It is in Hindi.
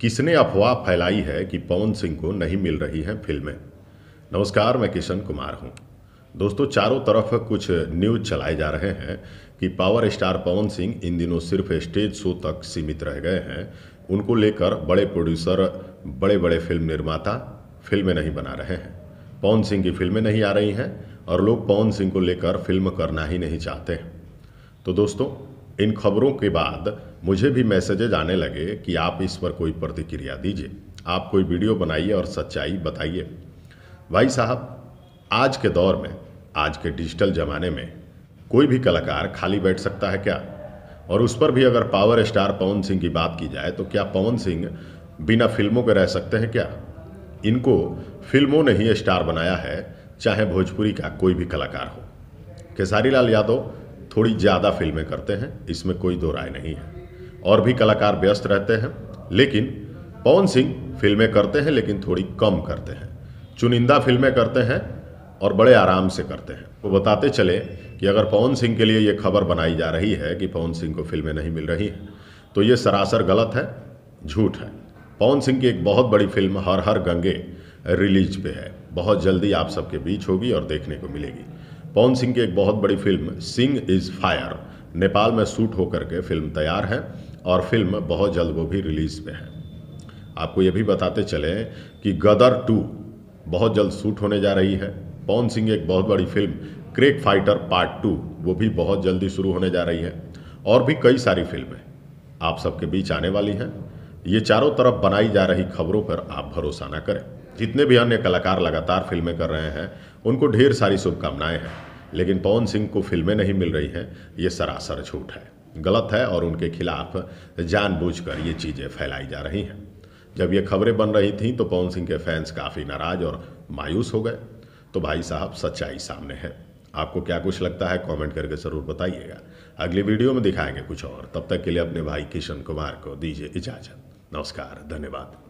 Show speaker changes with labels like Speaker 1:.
Speaker 1: किसने अफवाह फैलाई है कि पवन सिंह को नहीं मिल रही हैं फिल्में नमस्कार मैं किशन कुमार हूं दोस्तों चारों तरफ कुछ न्यूज चलाए जा रहे हैं कि पावर स्टार पवन सिंह इन दिनों सिर्फ स्टेज शो तक सीमित रह गए हैं उनको लेकर बड़े प्रोड्यूसर बड़े बड़े फिल्म निर्माता फिल्में नहीं बना रहे हैं पवन सिंह की फिल्में नहीं आ रही हैं और लोग पवन सिंह को लेकर फिल्म करना ही नहीं चाहते तो दोस्तों इन खबरों के बाद मुझे भी मैसेजेज आने लगे कि आप इस पर कोई प्रतिक्रिया दीजिए आप कोई वीडियो बनाइए और सच्चाई बताइए भाई साहब आज के दौर में आज के डिजिटल ज़माने में कोई भी कलाकार खाली बैठ सकता है क्या और उस पर भी अगर पावर स्टार पवन सिंह की बात की जाए तो क्या पवन सिंह बिना फिल्मों के रह सकते हैं क्या इनको फिल्मों ने ही स्टार बनाया है चाहे भोजपुरी का कोई भी कलाकार हो खेसारी लाल यादव थोड़ी ज़्यादा फिल्में करते हैं इसमें कोई दो राय नहीं है और भी कलाकार व्यस्त रहते हैं लेकिन पवन सिंह फिल्में करते हैं लेकिन थोड़ी कम करते हैं चुनिंदा फिल्में करते हैं और बड़े आराम से करते हैं वो बताते चले कि अगर पवन सिंह के लिए ये खबर बनाई जा रही है कि पवन सिंह को फिल्में नहीं मिल रही हैं तो ये सरासर गलत है झूठ है पवन सिंह की एक बहुत बड़ी फिल्म हर हर गंगे रिलीज पे है बहुत जल्दी आप सबके बीच होगी और देखने को मिलेगी पवन सिंह की एक बहुत बड़ी film Singh is fire Nepal में शूट होकर के फिल्म तैयार है और फिल्म बहुत जल्द वो भी रिलीज़ पे है आपको ये भी बताते चलें कि गदर टू बहुत जल्द शूट होने जा रही है पवन सिंह एक बहुत बड़ी film crack fighter part two वो भी बहुत जल्दी शुरू होने जा रही है और भी कई सारी फिल्में आप सबके बीच आने वाली हैं ये चारों तरफ बनाई जा रही खबरों पर आप भरोसा ना करें जितने भी अन्य कलाकार लगातार फिल्में कर रहे हैं उनको ढेर सारी शुभकामनाएं हैं लेकिन पवन सिंह को फिल्में नहीं मिल रही हैं ये सरासर झूठ है गलत है और उनके खिलाफ जानबूझकर ये चीज़ें फैलाई जा रही हैं जब ये खबरें बन रही थीं तो पवन सिंह के फैंस काफ़ी नाराज और मायूस हो गए तो भाई साहब सच्चाई सामने है आपको क्या कुछ लगता है कमेंट करके ज़रूर बताइएगा अगली वीडियो में दिखाएंगे कुछ और तब तक के लिए अपने भाई किशन कुमार को दीजिए इजाज़त नमस्कार धन्यवाद